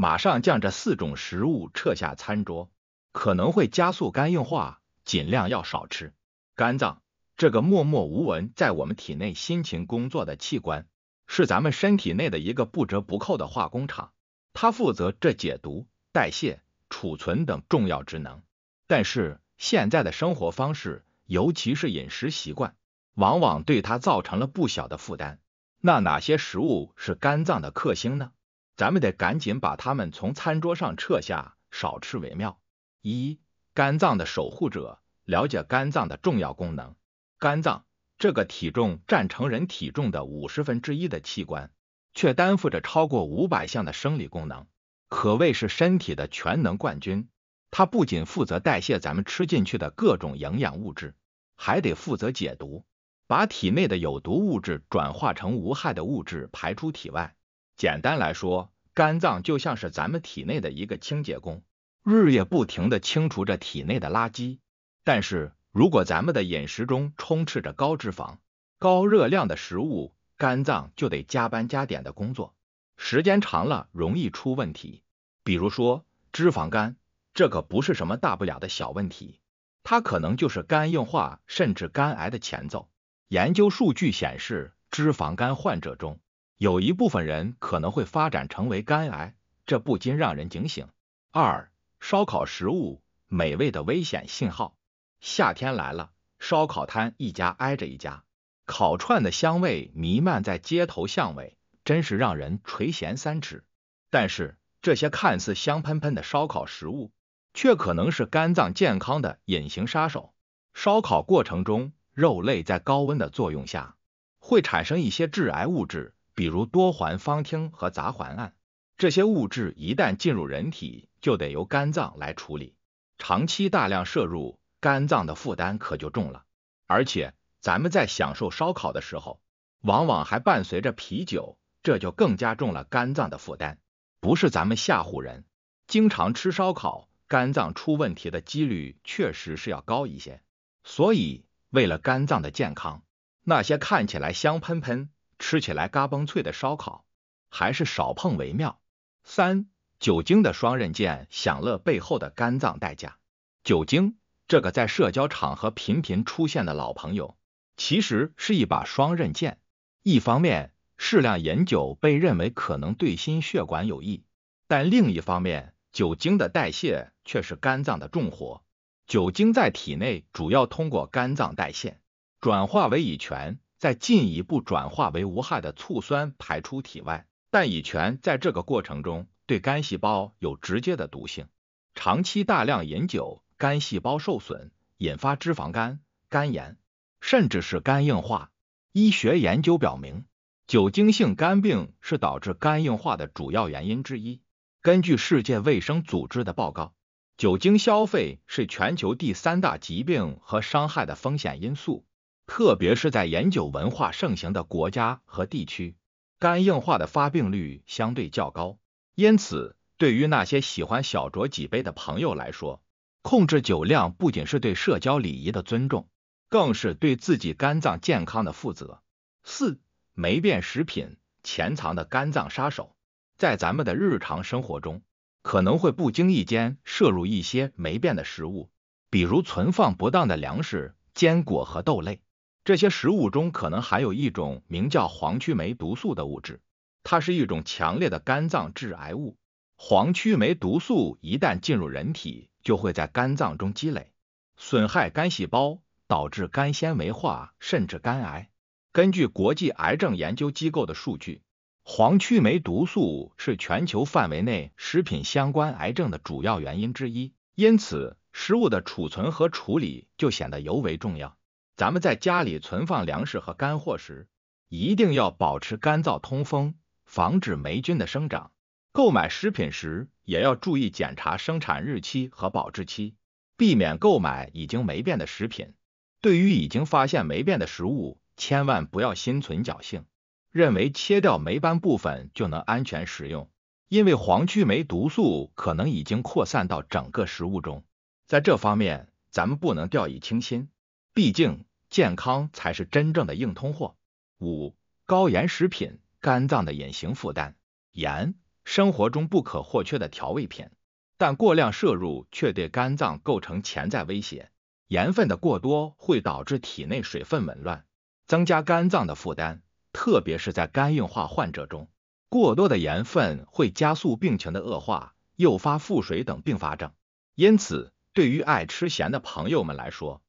马上将这四种食物撤下餐桌，可能会加速肝硬化，尽量要少吃。肝脏这个默默无闻在我们体内辛勤工作的器官，是咱们身体内的一个不折不扣的化工厂，它负责这解毒、代谢、储存等重要职能。但是现在的生活方式，尤其是饮食习惯，往往对它造成了不小的负担。那哪些食物是肝脏的克星呢？咱们得赶紧把它们从餐桌上撤下，少吃为妙。一，肝脏的守护者，了解肝脏的重要功能。肝脏这个体重占成人体重的五十分之一的器官，却担负着超过五百项的生理功能，可谓是身体的全能冠军。它不仅负责代谢咱们吃进去的各种营养物质，还得负责解毒，把体内的有毒物质转化成无害的物质排出体外。简单来说，肝脏就像是咱们体内的一个清洁工，日夜不停的清除着体内的垃圾。但是如果咱们的饮食中充斥着高脂肪、高热量的食物，肝脏就得加班加点的工作，时间长了容易出问题。比如说脂肪肝，这可不是什么大不了的小问题，它可能就是肝硬化甚至肝癌的前奏。研究数据显示，脂肪肝患者中，有一部分人可能会发展成为肝癌，这不禁让人警醒。二、烧烤食物美味的危险信号。夏天来了，烧烤摊一家挨着一家，烤串的香味弥漫在街头巷尾，真是让人垂涎三尺。但是，这些看似香喷喷的烧烤食物，却可能是肝脏健康的隐形杀手。烧烤过程中，肉类在高温的作用下，会产生一些致癌物质。比如多环芳烃和杂环胺这些物质，一旦进入人体，就得由肝脏来处理。长期大量摄入，肝脏的负担可就重了。而且，咱们在享受烧烤的时候，往往还伴随着啤酒，这就更加重了肝脏的负担。不是咱们吓唬人，经常吃烧烤，肝脏出问题的几率确实是要高一些。所以，为了肝脏的健康，那些看起来香喷喷。吃起来嘎嘣脆的烧烤，还是少碰为妙。三、酒精的双刃剑，享乐背后的肝脏代价。酒精这个在社交场合频频出现的老朋友，其实是一把双刃剑。一方面，适量饮酒被认为可能对心血管有益，但另一方面，酒精的代谢却是肝脏的重火。酒精在体内主要通过肝脏代谢，转化为乙醛。再进一步转化为无害的醋酸排出体外，但乙醛在这个过程中对肝细胞有直接的毒性。长期大量饮酒，肝细胞受损，引发脂肪肝、肝炎，甚至是肝硬化。医学研究表明，酒精性肝病是导致肝硬化的主要原因之一。根据世界卫生组织的报告，酒精消费是全球第三大疾病和伤害的风险因素。特别是在饮酒文化盛行的国家和地区，肝硬化的发病率相对较高。因此，对于那些喜欢小酌几杯的朋友来说，控制酒量不仅是对社交礼仪的尊重，更是对自己肝脏健康的负责。四、霉变食品潜藏的肝脏杀手，在咱们的日常生活中，可能会不经意间摄入一些霉变的食物，比如存放不当的粮食、坚果和豆类。这些食物中可能含有一种名叫黄曲霉毒素的物质，它是一种强烈的肝脏致癌物。黄曲霉毒素一旦进入人体，就会在肝脏中积累，损害肝细胞，导致肝纤维化甚至肝癌。根据国际癌症研究机构的数据，黄曲霉毒素是全球范围内食品相关癌症的主要原因之一。因此，食物的储存和处理就显得尤为重要。咱们在家里存放粮食和干货时，一定要保持干燥通风，防止霉菌的生长。购买食品时也要注意检查生产日期和保质期，避免购买已经霉变的食品。对于已经发现霉变的食物，千万不要心存侥幸，认为切掉霉斑部分就能安全食用，因为黄曲霉毒素可能已经扩散到整个食物中。在这方面，咱们不能掉以轻心，毕竟。健康才是真正的硬通货。五、高盐食品肝脏的隐形负担。盐，生活中不可或缺的调味品，但过量摄入却对肝脏构成潜在威胁。盐分的过多会导致体内水分紊乱，增加肝脏的负担，特别是在肝硬化患者中，过多的盐分会加速病情的恶化，诱发腹水等并发症。因此，对于爱吃咸的朋友们来说，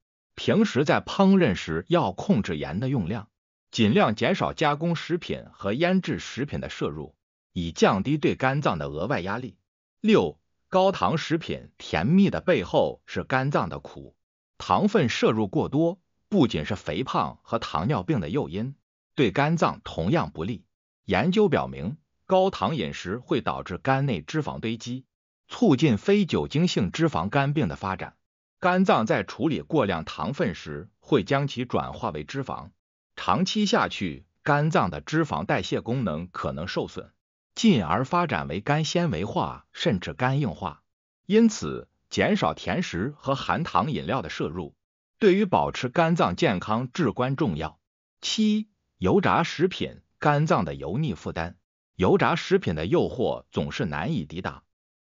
平时在烹饪时要控制盐的用量，尽量减少加工食品和腌制食品的摄入，以降低对肝脏的额外压力。六、高糖食品，甜蜜的背后是肝脏的苦。糖分摄入过多不仅是肥胖和糖尿病的诱因，对肝脏同样不利。研究表明，高糖饮食会导致肝内脂肪堆积，促进非酒精性脂肪肝病的发展。肝脏在处理过量糖分时，会将其转化为脂肪。长期下去，肝脏的脂肪代谢功能可能受损，进而发展为肝纤维化甚至肝硬化。因此，减少甜食和含糖饮料的摄入，对于保持肝脏健康至关重要。七、油炸食品肝脏的油腻负担，油炸食品的诱惑总是难以抵挡。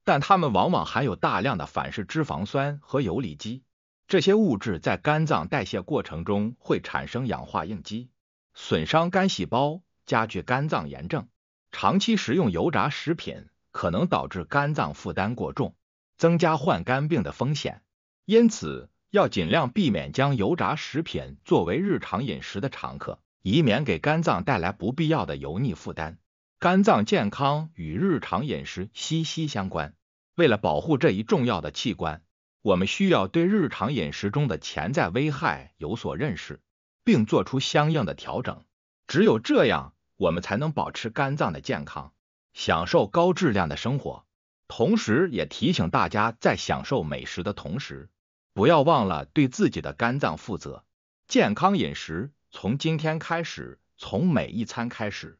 但它们往往含有大量的反式脂肪酸和游离基，这些物质在肝脏代谢过程中会产生氧化应激，损伤肝细胞，加剧肝脏炎症。长期食用油炸食品可能导致肝脏负担过重，增加患肝病的风险。因此，要尽量避免将油炸食品作为日常饮食的常客，以免给肝脏带来不必要的油腻负担。肝脏健康与日常饮食息息相关。为了保护这一重要的器官，我们需要对日常饮食中的潜在危害有所认识，并做出相应的调整。只有这样，我们才能保持肝脏的健康，享受高质量的生活。同时也提醒大家，在享受美食的同时，不要忘了对自己的肝脏负责。健康饮食从今天开始，从每一餐开始。